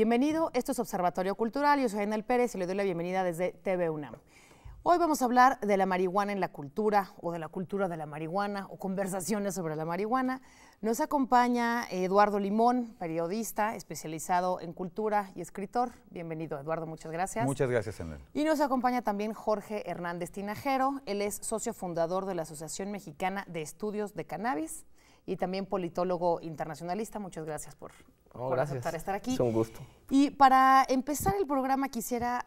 Bienvenido, esto es Observatorio Cultural, yo soy Anel Pérez y le doy la bienvenida desde TV Hoy vamos a hablar de la marihuana en la cultura o de la cultura de la marihuana o conversaciones sobre la marihuana. Nos acompaña Eduardo Limón, periodista especializado en cultura y escritor. Bienvenido Eduardo, muchas gracias. Muchas gracias, Anel. Y nos acompaña también Jorge Hernández Tinajero, él es socio fundador de la Asociación Mexicana de Estudios de Cannabis y también politólogo internacionalista. Muchas gracias por Gracias oh, por gracias. estar aquí. Es un gusto. Y para empezar el programa quisiera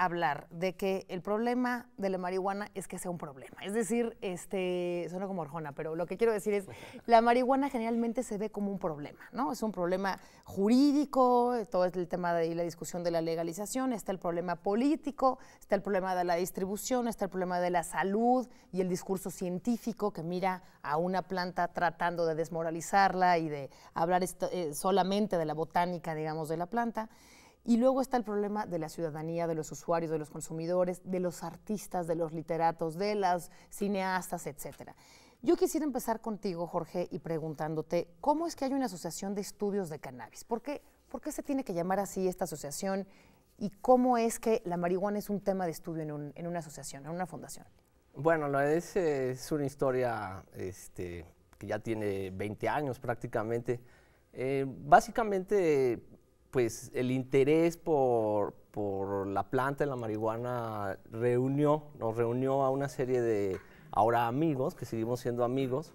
hablar de que el problema de la marihuana es que sea un problema. Es decir, este, suena como orjona, pero lo que quiero decir es, la marihuana generalmente se ve como un problema, ¿no? Es un problema jurídico, todo es el tema de la discusión de la legalización, está el problema político, está el problema de la distribución, está el problema de la salud y el discurso científico que mira a una planta tratando de desmoralizarla y de hablar eh, solamente de la botánica, digamos, de la planta. Y luego está el problema de la ciudadanía, de los usuarios, de los consumidores, de los artistas, de los literatos, de las cineastas, etcétera. Yo quisiera empezar contigo, Jorge, y preguntándote, ¿cómo es que hay una asociación de estudios de cannabis? ¿Por qué, se tiene que llamar así esta asociación? ¿Y cómo es que la marihuana es un tema de estudio en, una asociación, en una fundación? Bueno, es, es una historia este, que ya tiene 20 años prácticamente. Eh, básicamente pues el interés por, la planta de la marihuana reunió, nos reunió a una serie de ahora amigos, que seguimos siendo amigos,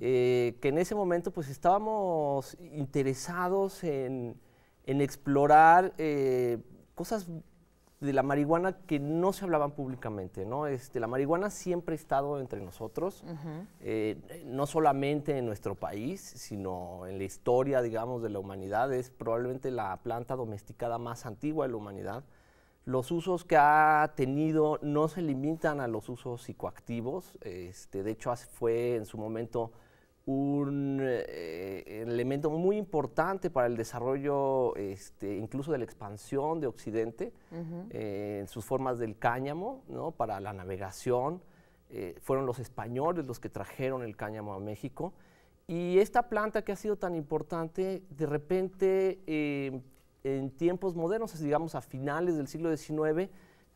eh, que en ese momento pues estábamos interesados en, explorar eh, cosas de la marihuana que no se hablaban públicamente, ¿no? Este, la marihuana siempre ha estado entre nosotros, eh, no solamente en nuestro país, sino en la historia, digamos, de la humanidad. Es probablemente la planta domesticada más antigua de la humanidad. Los usos que ha tenido no se limitan a los usos psicoactivos. Este, de hecho, fue en su momento un eh, elemento muy importante para el desarrollo este, incluso de la expansión de Occidente, eh, en sus formas del cáñamo, ¿no? para la navegación. Eh, fueron los españoles los que trajeron el cáñamo a México. Y esta planta que ha sido tan importante, de repente, em, en tiempos modernos, digamos a finales del siglo XIX,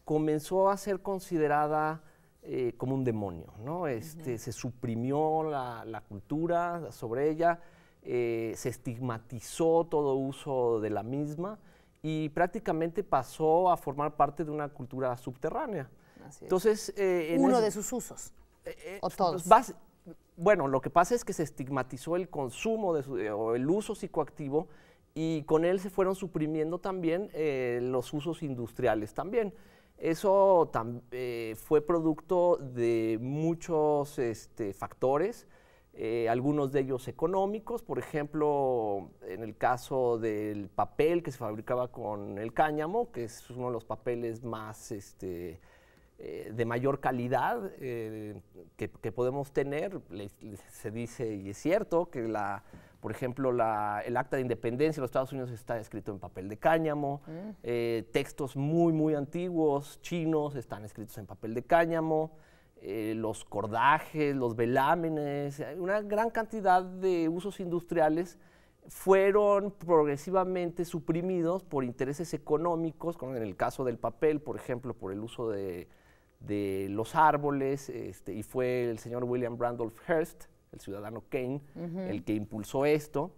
comenzó a ser considerada eh, como un demonio, ¿no? Este, Se suprimió la, cultura sobre ella, eh, se estigmatizó todo uso de la misma y prácticamente pasó a formar parte de una cultura subterránea. Entonces, eh, uno de sus usos. o todos. Pues, bueno, lo que pasa es que se estigmatizó el consumo de o el uso psicoactivo y con él se fueron suprimiendo también los usos industriales también. Eso eh, fue producto de muchos este, factores, eh, algunos de ellos económicos, por ejemplo, en el caso del papel que se fabricaba con el cáñamo, que es uno de los papeles más este, eh, de mayor calidad que, podemos tener. se dice, y es cierto, que la por ejemplo, el acta de independencia de los Estados Unidos está escrito en papel de cáñamo. Mm. Eh, textos muy, muy antiguos, chinos, están escritos en papel de cáñamo. Eh, los cordajes, los velámenes, eh, una gran cantidad de usos industriales fueron progresivamente suprimidos por intereses económicos, como en el caso del papel, por ejemplo, por el uso de, los árboles, este, y fue el señor William Randolph Hearst el ciudadano Kane, el que impulsó esto.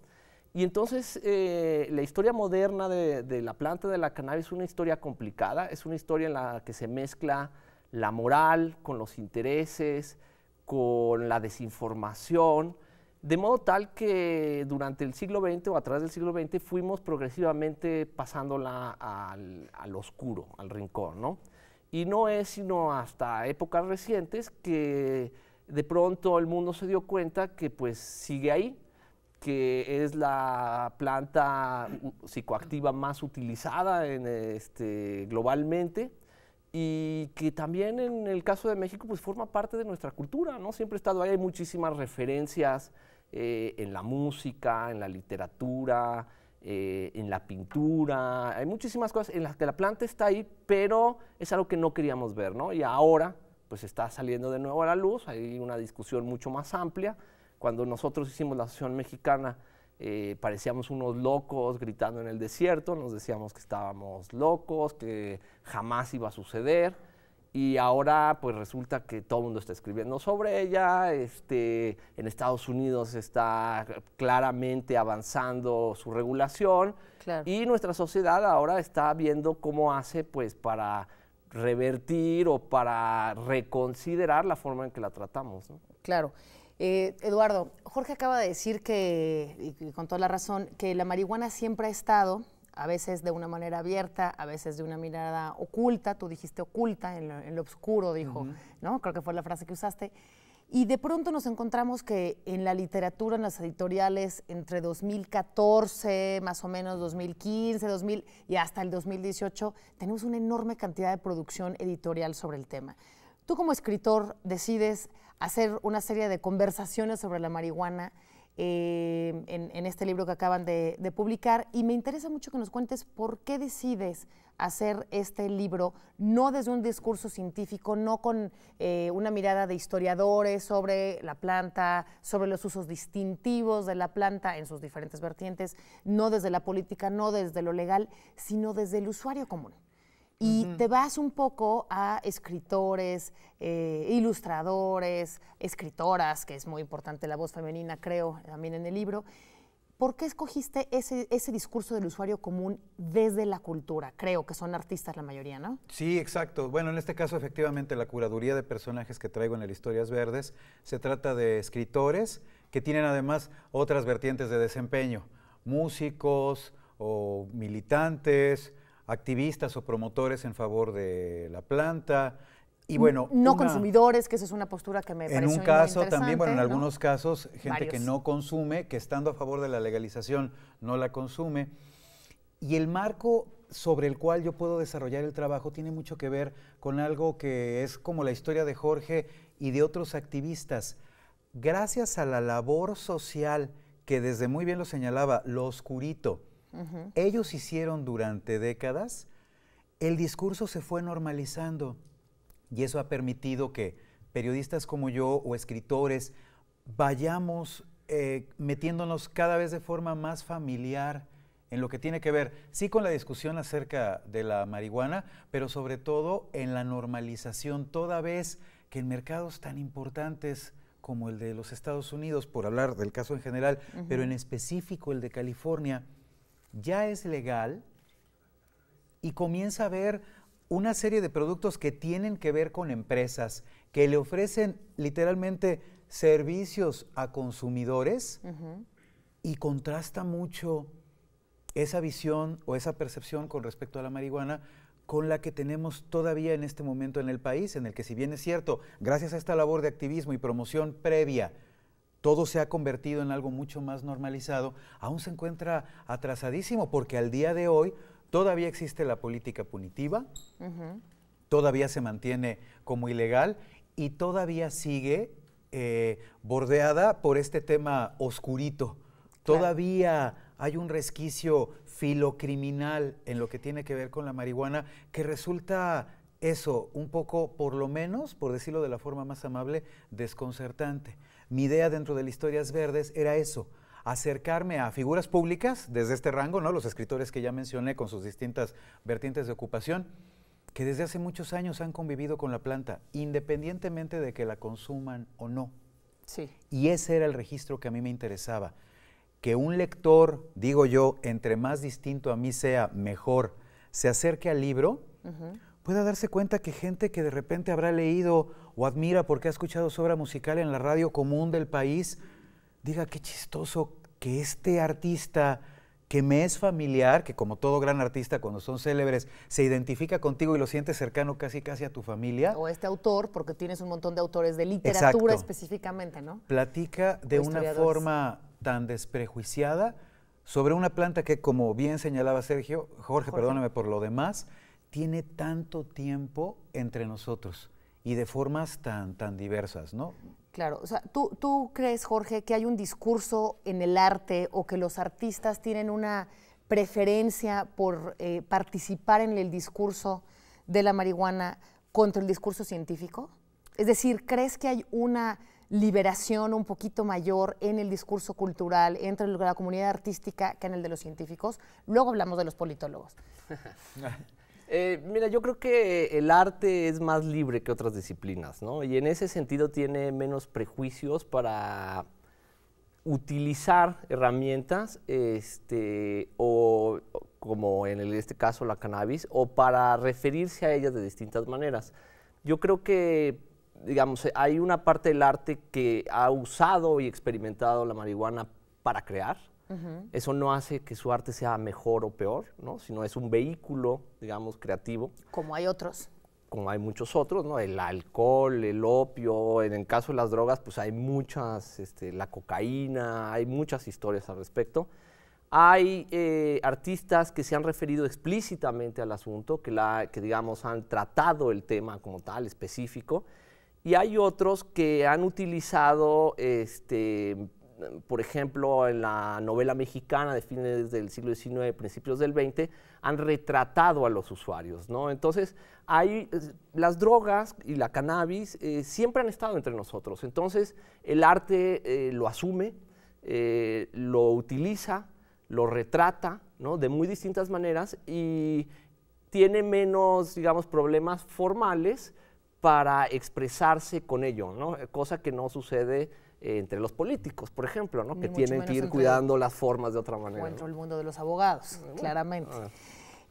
Y entonces eh, la historia moderna de, la planta de la cannabis es una historia complicada, es una historia en la que se mezcla la moral con los intereses, con la desinformación, de modo tal que durante el siglo XX o atrás del siglo XX fuimos progresivamente pasándola al, al oscuro, al rincón, ¿no? Y no es sino hasta épocas recientes que de pronto el mundo se dio cuenta que pues sigue ahí, que es la planta psicoactiva más utilizada este, globalmente y que también en el caso de México pues forma parte de nuestra cultura, ¿no? Siempre ha estado ahí, hay muchísimas referencias eh, en la música, en la literatura, eh, en la pintura, hay muchísimas cosas en las que la planta está ahí, pero es algo que no queríamos ver, ¿no? Y ahora pues está saliendo de nuevo a la luz, hay una discusión mucho más amplia. Cuando nosotros hicimos la Asociación Mexicana, eh, parecíamos unos locos gritando en el desierto, nos decíamos que estábamos locos, que jamás iba a suceder, y ahora pues resulta que todo el mundo está escribiendo sobre ella, este, en Estados Unidos está claramente avanzando su regulación, y nuestra sociedad ahora está viendo cómo hace pues para revertir o para reconsiderar la forma en que la tratamos. ¿no? Claro. Eh, Eduardo, Jorge acaba de decir que, y con toda la razón, que la marihuana siempre ha estado, a veces de una manera abierta, a veces de una mirada oculta, tú dijiste oculta, en lo, oscuro, dijo, ¿no? Creo que fue la frase que usaste. Y de pronto nos encontramos que en la literatura, en las editoriales, entre 2014, más o menos 2015, 2000 y hasta el 2018, tenemos una enorme cantidad de producción editorial sobre el tema. Tú como escritor decides hacer una serie de conversaciones sobre la marihuana eh, en, este libro que acaban de publicar y me interesa mucho que nos cuentes por qué decides hacer este libro, no desde un discurso científico, no con eh, una mirada de historiadores sobre la planta, sobre los usos distintivos de la planta en sus diferentes vertientes, no desde la política, no desde lo legal, sino desde el usuario común. Y te vas un poco a escritores, eh, ilustradores, escritoras, que es muy importante la voz femenina, creo, también en el libro, ¿Por qué escogiste ese, discurso del usuario común desde la cultura? Creo que son artistas la mayoría, ¿no? Sí, exacto. Bueno, en este caso efectivamente la curaduría de personajes que traigo en el Historias Verdes se trata de escritores que tienen además otras vertientes de desempeño, músicos o militantes, activistas o promotores en favor de la planta, y bueno, no consumidores, que esa es una postura que me en un caso también, bueno, en algunos casos, gente que no consume, que estando a favor de la legalización no la consume. Y el marco sobre el cual yo puedo desarrollar el trabajo tiene mucho que ver con algo que es como la historia de Jorge y de otros activistas. Gracias a la labor social que desde muy bien lo señalaba, lo oscurito, ellos hicieron durante décadas, el discurso se fue normalizando. Y eso ha permitido que periodistas como yo o escritores vayamos eh, metiéndonos cada vez de forma más familiar en lo que tiene que ver, sí con la discusión acerca de la marihuana, pero sobre todo en la normalización, toda vez que en mercados tan importantes como el de los Estados Unidos, por hablar del caso en general, pero en específico el de California, ya es legal y comienza a haber una serie de productos que tienen que ver con empresas, que le ofrecen literalmente servicios a consumidores y contrasta mucho esa visión o esa percepción con respecto a la marihuana con la que tenemos todavía en este momento en el país, en el que si bien es cierto, gracias a esta labor de activismo y promoción previa, todo se ha convertido en algo mucho más normalizado, aún se encuentra atrasadísimo porque al día de hoy Todavía existe la política punitiva, todavía se mantiene como ilegal y todavía sigue eh, bordeada por este tema oscurito. Todavía hay un resquicio filocriminal en lo que tiene que ver con la marihuana que resulta eso un poco, por lo menos, por decirlo de la forma más amable, desconcertante. Mi idea dentro de las historias verdes era eso, acercarme a figuras públicas desde este rango, ¿no? Los escritores que ya mencioné con sus distintas vertientes de ocupación, que desde hace muchos años han convivido con la planta, independientemente de que la consuman o no. Sí. Y ese era el registro que a mí me interesaba. Que un lector, digo yo, entre más distinto a mí sea, mejor, se acerque al libro, pueda darse cuenta que gente que de repente habrá leído o admira porque ha escuchado su obra musical en la radio común del país, diga, qué chistoso que este artista que me es familiar, que como todo gran artista cuando son célebres, se identifica contigo y lo sientes cercano casi casi a tu familia. O este autor, porque tienes un montón de autores de literatura específicamente, ¿no? Platica de una forma tan desprejuiciada sobre una planta que, como bien señalaba Sergio, Jorge, Jorge. perdóname por lo demás, tiene tanto tiempo entre nosotros y de formas tan, tan diversas, ¿no? Claro, o sea, ¿tú, ¿tú crees, Jorge, que hay un discurso en el arte o que los artistas tienen una preferencia por eh, participar en el discurso de la marihuana contra el discurso científico? Es decir, ¿crees que hay una liberación un poquito mayor en el discurso cultural entre la comunidad artística que en el de los científicos? Luego hablamos de los politólogos. Eh, mira, yo creo que el arte es más libre que otras disciplinas, ¿no? Y en ese sentido tiene menos prejuicios para utilizar herramientas, este, como en este caso la cannabis, o para referirse a ellas de distintas maneras. Yo creo que, digamos, hay una parte del arte que ha usado y experimentado la marihuana para crear, eso no hace que su arte sea mejor o peor, ¿no? sino es un vehículo, digamos, creativo. Como hay otros. Como hay muchos otros, ¿no? El alcohol, el opio, en el caso de las drogas, pues hay muchas, este, la cocaína, hay muchas historias al respecto. Hay eh, artistas que se han referido explícitamente al asunto, que, que digamos han tratado el tema como tal, específico, y hay otros que han utilizado este, por ejemplo, en la novela mexicana de fines del siglo XIX, principios del XX, han retratado a los usuarios, Entonces, eh, las drogas y la cannabis eh, siempre han estado entre nosotros. Entonces, el arte eh, lo asume, lo utiliza, lo retrata, De muy distintas maneras y tiene menos, problemas formales para expresarse con ello, Cosa que no sucede eh, entre los políticos, por ejemplo, ¿no? que tienen que ir cuidando las formas de otra manera. Encuentro el mundo de los abogados, claramente.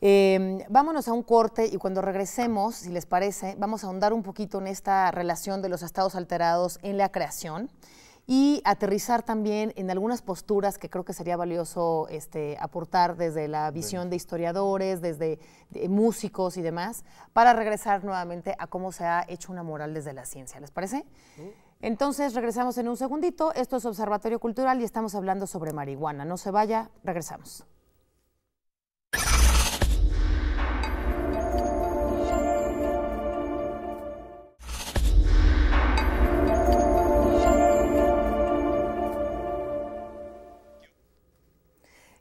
Em, vámonos a un corte y cuando regresemos, si les parece, vamos a ahondar un poquito en esta relación de los estados alterados en la creación y aterrizar también en algunas posturas que creo que sería valioso este, aportar desde la visión de historiadores, desde músicos y demás, para regresar nuevamente a cómo se ha hecho una moral desde la ciencia. ¿Les parece? Sí. Mm. Entonces, regresamos en un segundito. Esto es Observatorio Cultural y estamos hablando sobre marihuana. No se vaya, regresamos.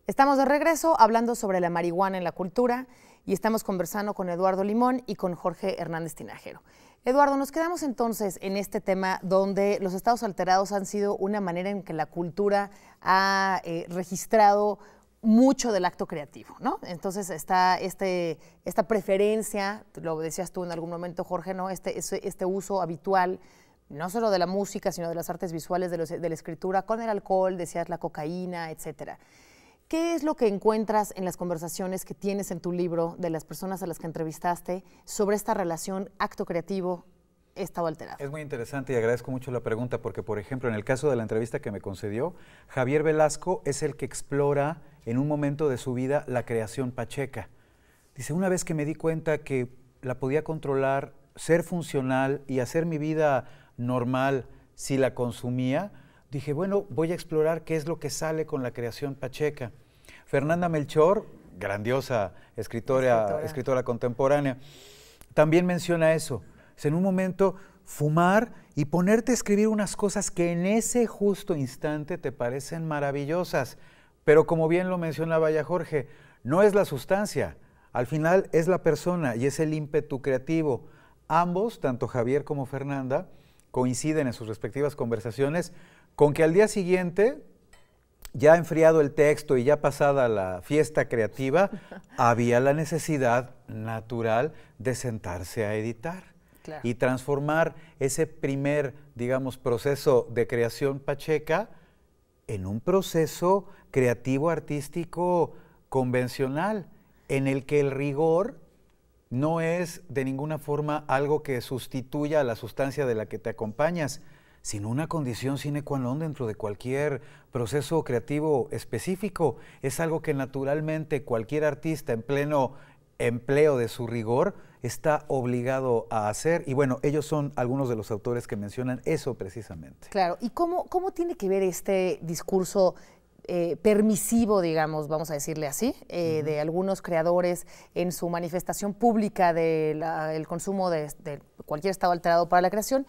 Estamos de regreso hablando sobre la marihuana en la cultura y estamos conversando con Eduardo Limón y con Jorge Hernández Tinajero. Eduardo, nos quedamos entonces en este tema donde los estados alterados han sido una manera en que la cultura ha eh, registrado mucho del acto creativo, ¿no? Entonces está este, esta preferencia, lo decías tú en algún momento, Jorge, ¿no? Este, este, uso habitual, no solo de la música, sino de las artes visuales, de, la escritura, con el alcohol, decías la cocaína, etcétera. ¿Qué es lo que encuentras en las conversaciones que tienes en tu libro de las personas a las que entrevistaste sobre esta relación acto creativo? Estado alterado. Es muy interesante y agradezco mucho la pregunta porque, por ejemplo, en el caso de la entrevista que me concedió, Javier Velasco es el que explora en un momento de su vida la creación pacheca. Dice, una vez que me di cuenta que la podía controlar, ser funcional y hacer mi vida normal si la consumía, dije, bueno, voy a explorar qué es lo que sale con la creación pacheca. Fernanda Melchor, grandiosa escritora, escritora. contemporánea, también menciona eso. Es en un momento fumar y ponerte a escribir unas cosas que en ese justo instante te parecen maravillosas. Pero como bien lo mencionaba ya Jorge, no es la sustancia, al final es la persona y es el ímpetu creativo. Ambos, tanto Javier como Fernanda, coinciden en sus respectivas conversaciones con que al día siguiente, ya enfriado el texto y ya pasada la fiesta creativa, había la necesidad natural de sentarse a editar. y transformar ese primer, digamos, proceso de creación pacheca en un proceso creativo artístico convencional, en el que el rigor no es de ninguna forma algo que sustituya a la sustancia de la que te acompañas, sin una condición sine qua non dentro de cualquier proceso creativo específico. Es algo que naturalmente cualquier artista en pleno empleo de su rigor está obligado a hacer. Y bueno, ellos son algunos de los autores que mencionan eso precisamente. Claro, ¿y cómo, cómo tiene que ver este discurso eh, permisivo, digamos, vamos a decirle así, eh, de algunos creadores en su manifestación pública del consumo de, cualquier estado alterado para la creación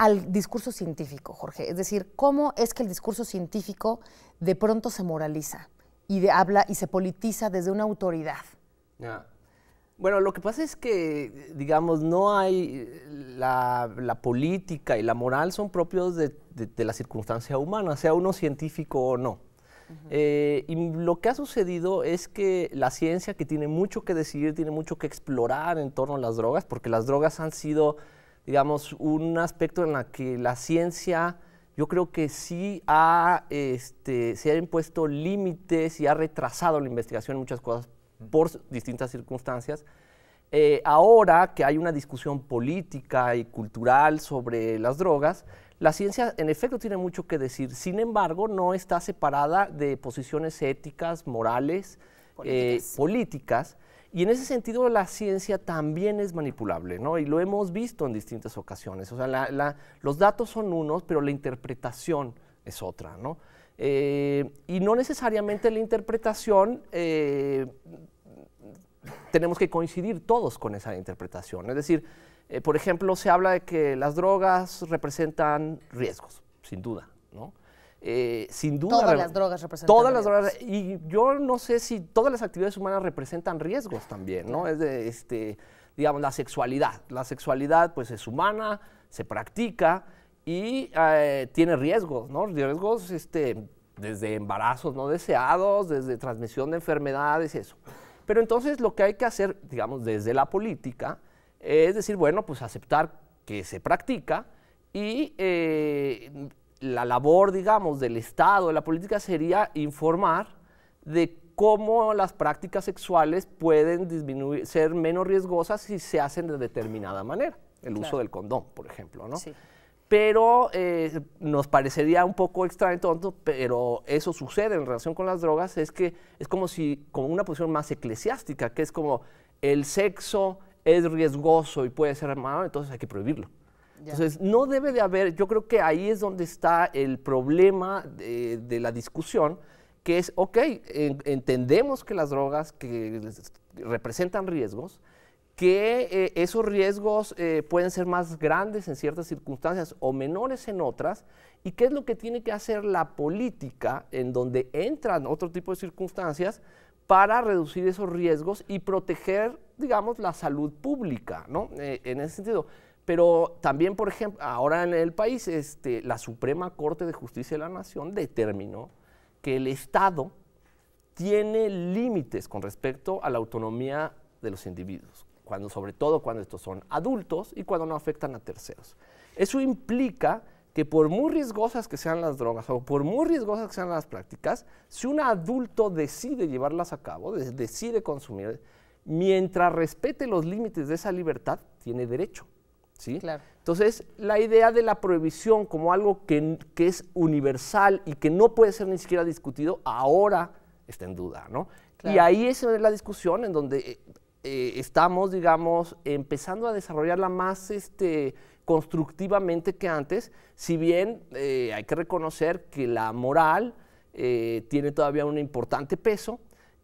al discurso científico, Jorge. Es decir, cómo es que el discurso científico de pronto se moraliza y de, habla y se politiza desde una autoridad. Bueno, lo que pasa es que, digamos, no hay la, política y la moral son propios de, la circunstancia humana, sea uno científico o no. Eh, y lo que ha sucedido es que la ciencia, que tiene mucho que decidir, tiene mucho que explorar en torno a las drogas, porque las drogas han sido digamos, un aspecto en la que la ciencia yo creo que sí ha, este, se han impuesto límites y ha retrasado la investigación en muchas cosas por distintas circunstancias. Eh, ahora que hay una discusión política y cultural sobre las drogas, la ciencia en efecto tiene mucho que decir, sin embargo no está separada de posiciones éticas, morales, eh, políticas y en ese sentido la ciencia también es manipulable, ¿no? Y lo hemos visto en distintas ocasiones. O sea, los datos son unos, pero la interpretación es otra, ¿no? Eh, y no necesariamente la interpretación, eh, tenemos que coincidir todos con esa interpretación. Es decir, eh, por ejemplo, se habla de que las drogas representan riesgos, sin duda, ¿no? Eh, sin duda... Todas las drogas representan Todas las drogas. Y yo no sé si todas las actividades humanas representan riesgos también, ¿no? Es de, este, digamos, la sexualidad. La sexualidad, pues, es humana, se practica y eh, tiene riesgos, ¿no? Riesgos, este, desde embarazos no deseados, desde transmisión de enfermedades, eso. Pero entonces lo que hay que hacer, digamos, desde la política, es decir, bueno, pues aceptar que se practica y eh, la labor, digamos, del Estado, de la política, sería informar de cómo las prácticas sexuales pueden disminuir, ser menos riesgosas si se hacen de determinada manera. El uso del condón, por ejemplo, ¿no? Pero eh, nos parecería un poco extraño, tonto, pero eso sucede en relación con las drogas, es que es como si, con una posición más eclesiástica, que es como el sexo es riesgoso y puede ser malo, entonces hay que prohibirlo. Entonces, no debe de haber, yo creo que ahí es donde está el problema de, la discusión, que es, ok, entendemos que las drogas que representan riesgos, que eh, esos riesgos eh, pueden ser más grandes en ciertas circunstancias o menores en otras, y qué es lo que tiene que hacer la política en donde entran otro tipo de circunstancias para reducir esos riesgos y proteger, digamos, la salud pública, ¿no? Eh, en ese sentido. Pero también, por ejemplo, ahora en el país, este, la Suprema Corte de Justicia de la Nación determinó que el Estado tiene límites con respecto a la autonomía de los individuos, sobre todo cuando estos son adultos y cuando no afectan a terceros. Eso implica que por muy riesgosas que sean las drogas o por muy riesgosas que sean las prácticas, si un adulto decide llevarlas a cabo, decide consumir, mientras respete los límites de esa libertad, tiene derecho. Entonces, la idea de la prohibición como algo que, es universal y que no puede ser ni siquiera discutido, ahora está en duda, ¿no? Y ahí es la discusión en donde eh, eh, estamos, digamos, empezando a desarrollarla más este, constructivamente que antes, si bien eh, hay que reconocer que la moral tiene todavía un importante peso,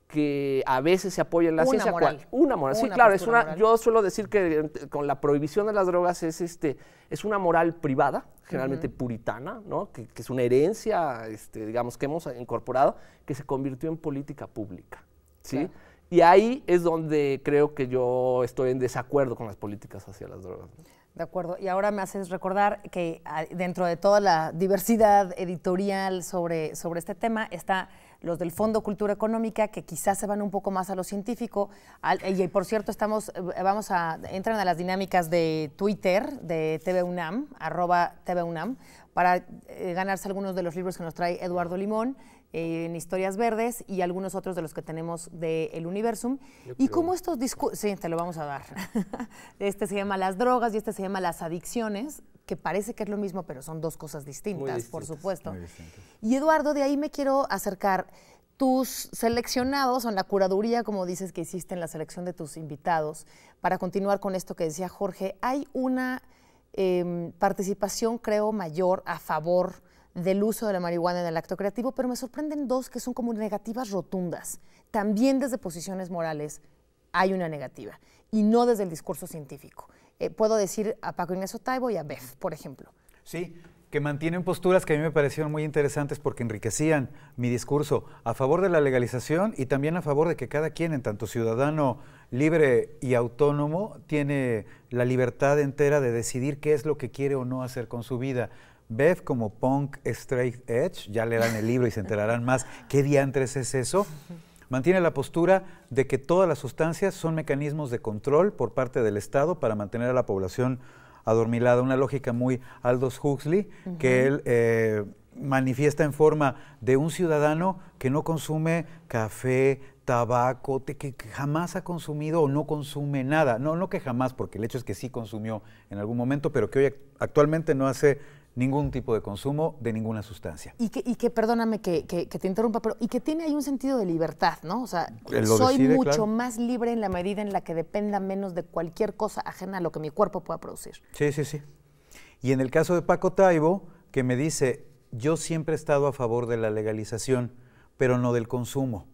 que a veces se apoya en la una ciencia. una moral. sí, claro, es una. Yo suelo decir que con la prohibición de las drogas es este, es una moral privada, generalmente puritana, ¿no? Que, es una herencia, este, digamos, que hemos incorporado, que se convirtió en política pública. ¿sí? Y ahí es donde creo que yo estoy en desacuerdo con las políticas hacia las drogas. De acuerdo. Y ahora me haces recordar que ah, dentro de toda la diversidad editorial sobre, sobre este tema está los del Fondo Cultura Económica, que quizás se van un poco más a lo científico. y por cierto, estamos, eh, vamos a, entran a las dinámicas de Twitter, de TVUNAM, UNAM, arroba TV para eh, ganarse algunos de los libros que nos trae Eduardo Limón eh, en Historias Verdes y algunos otros de los que tenemos de El Universum. y cómo estos discursos, sí, te lo vamos a dar. este se llama Las drogas y este se llama Las adicciones que parece que es lo mismo, pero son dos cosas distintas, por supuesto. Y Eduardo, de ahí me quiero acercar. Tus seleccionados o en la curaduría, como dices que hiciste en la selección de tus invitados, para continuar con esto que decía Jorge, hay una em, participación, creo, mayor a favor del uso de la marihuana en el acto creativo, pero me sorprenden dos que son como negativas rotundas. También desde posiciones morales hay una negativa y no desde el discurso científico. Eh, puedo decir a Paco Ignacio Taibo y a Bev, por ejemplo. Sí, que mantienen posturas que a mí me parecieron muy interesantes porque enriquecían mi discurso a favor de la legalización y también a favor de que cada quien, en tanto ciudadano libre y autónomo, tiene la libertad entera de decidir qué es lo que quiere o no hacer con su vida. Bev como punk straight edge, ya leerán el libro y se enterarán más qué diantres es eso. Mantiene la postura de que todas las sustancias son mecanismos de control por parte del Estado para mantener a la población adormilada, una lógica muy Aldous Huxley, que él eh, manifiesta en forma de un ciudadano que no consume café, tabaco, que jamás ha consumido o no consume nada. No, no que jamás, porque el hecho es que sí consumió en algún momento, pero que hoy actualmente no hace ningún tipo de consumo de ninguna sustancia. Y que, y que perdóname que, que, te interrumpa, pero y que tiene ahí un sentido de libertad, ¿no? O sea, soy mucho más libre en la medida en la que dependa menos de cualquier cosa ajena a lo que mi cuerpo pueda producir. Sí, sí, sí. Y en el caso de Paco Taibo, que me dice, yo siempre he estado a favor de la legalización, pero no del consumo.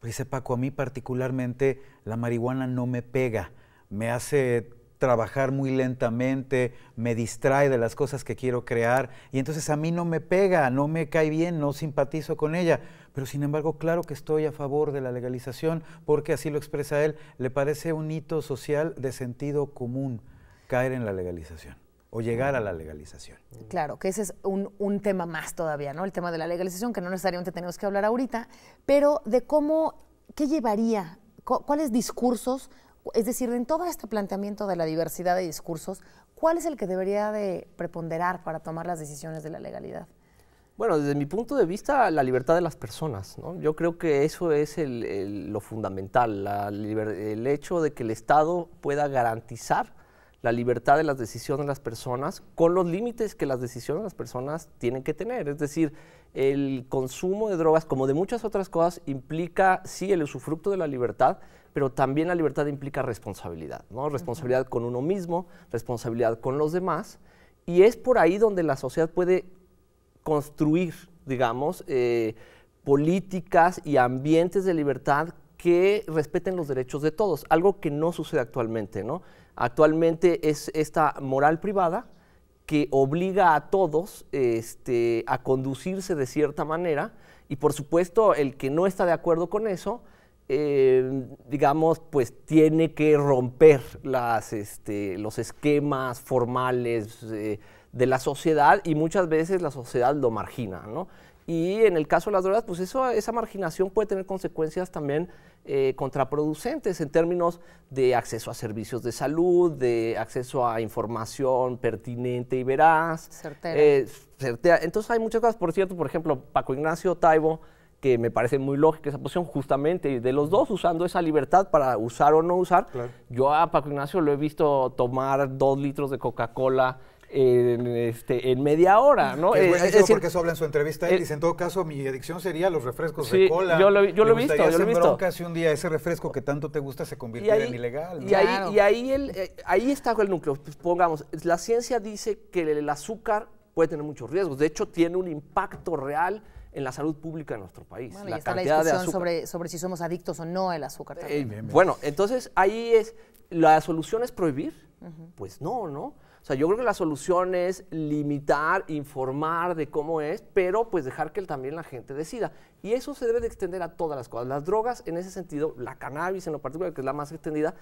Dice Paco, a mí particularmente la marihuana no me pega, me hace trabajar muy lentamente, me distrae de las cosas que quiero crear y entonces a mí no me pega, no me cae bien, no simpatizo con ella. Pero sin embargo, claro que estoy a favor de la legalización porque así lo expresa él, le parece un hito social de sentido común caer en la legalización o llegar a la legalización. Claro, que ese es un, tema más todavía, ¿no? El tema de la legalización, que no necesariamente tenemos que hablar ahorita, pero de cómo, ¿qué llevaría? ¿Cuáles discursos es decir, en todo este planteamiento de la diversidad de discursos, ¿cuál es el que debería de preponderar para tomar las decisiones de la legalidad? Bueno, desde mi punto de vista, la libertad de las personas. ¿no? Yo creo que eso es lo fundamental, el hecho de que el Estado pueda garantizar la libertad de las decisiones de las personas con los límites que las decisiones de las personas tienen que tener. Es decir, el consumo de drogas, como de muchas otras cosas, implica, sí, el usufructo de la libertad, pero también la libertad implica responsabilidad, ¿no? Responsabilidad con uno mismo, responsabilidad con los demás, y es por ahí donde la sociedad puede construir, digamos, eh, políticas y ambientes de libertad que respeten los derechos de todos, algo que no sucede actualmente, ¿no? Actualmente es esta moral privada que obliga a todos este, a conducirse de cierta manera y por supuesto el que no está de acuerdo con eso, eh, digamos, pues tiene que romper este, los esquemas formales eh, de la sociedad y muchas veces la sociedad lo margina, ¿no? Y en el caso de las drogas, pues eso, esa marginación puede tener consecuencias también eh, contraproducentes en términos de acceso a servicios de salud, de acceso a información pertinente y veraz. Eh, certera. Entonces hay muchas cosas, por cierto, por ejemplo, Paco Ignacio Taibo, que me parece muy lógica esa posición, justamente de los dos usando esa libertad para usar o no usar. Yo a Paco Ignacio lo he visto tomar dos litros de Coca-Cola en, este, en media hora, ¿no? Es, es, porque eso habla en su entrevista. Él eh, dice, en todo caso, mi adicción sería los refrescos de cola. Yo lo, yo lo he visto, yo lo he visto. un día ese refresco que tanto te gusta se convirtiera en ilegal. Y, ahí, y eh, ahí, está el núcleo. Pues, pongamos, la ciencia dice que el azúcar puede tener muchos riesgos. De hecho, tiene un impacto real en la salud pública de nuestro país. la y está cantidad la discusión sobre, sobre si somos adictos o no al azúcar. Eh, bueno, entonces ahí es, ¿la solución es prohibir? Pues no, ¿no? O sea, yo creo que la solución es limitar, informar de cómo es, pero pues dejar que también la gente decida. Y eso se debe de extender a todas las cosas. Las drogas, en ese sentido, la cannabis en lo particular, que es la más extendida,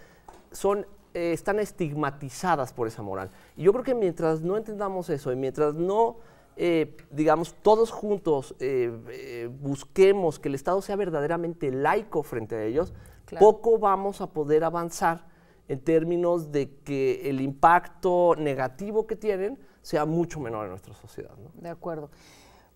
son, eh, están estigmatizadas por esa moral. Y yo creo que mientras no entendamos eso y mientras no eh, digamos, todos juntos eh, busquemos que el Estado sea verdaderamente laico frente a ellos, poco vamos a poder avanzar en términos de que el impacto negativo que tienen sea mucho menor en nuestra sociedad. De acuerdo.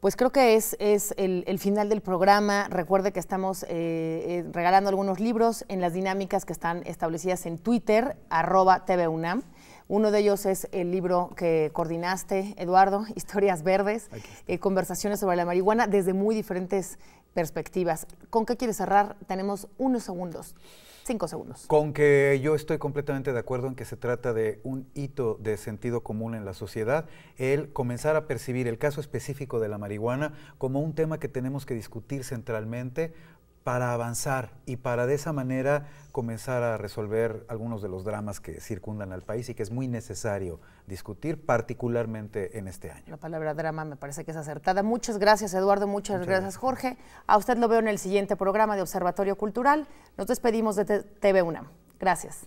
Pues creo que es, el, final del programa. Recuerde que estamos eh, eh, regalando algunos libros en las dinámicas que están establecidas en Twitter, arroba TVUNAM. Uno de ellos es el libro que coordinaste, Eduardo, Historias Verdes, eh, conversaciones sobre la marihuana desde muy diferentes perspectivas. ¿Con qué quieres cerrar? Tenemos unos segundos. Cinco segundos. Con que yo estoy completamente de acuerdo en que se trata de un hito de sentido común en la sociedad, el comenzar a percibir el caso específico de la marihuana como un tema que tenemos que discutir centralmente para avanzar y para de esa manera comenzar a resolver algunos de los dramas que circundan al país y que es muy necesario discutir, particularmente en este año. La palabra drama me parece que es acertada. Muchas gracias Eduardo, muchas, gracias, Jorge. A usted lo veo en el siguiente programa de Observatorio Cultural. Nos despedimos de TV Una. Gracias.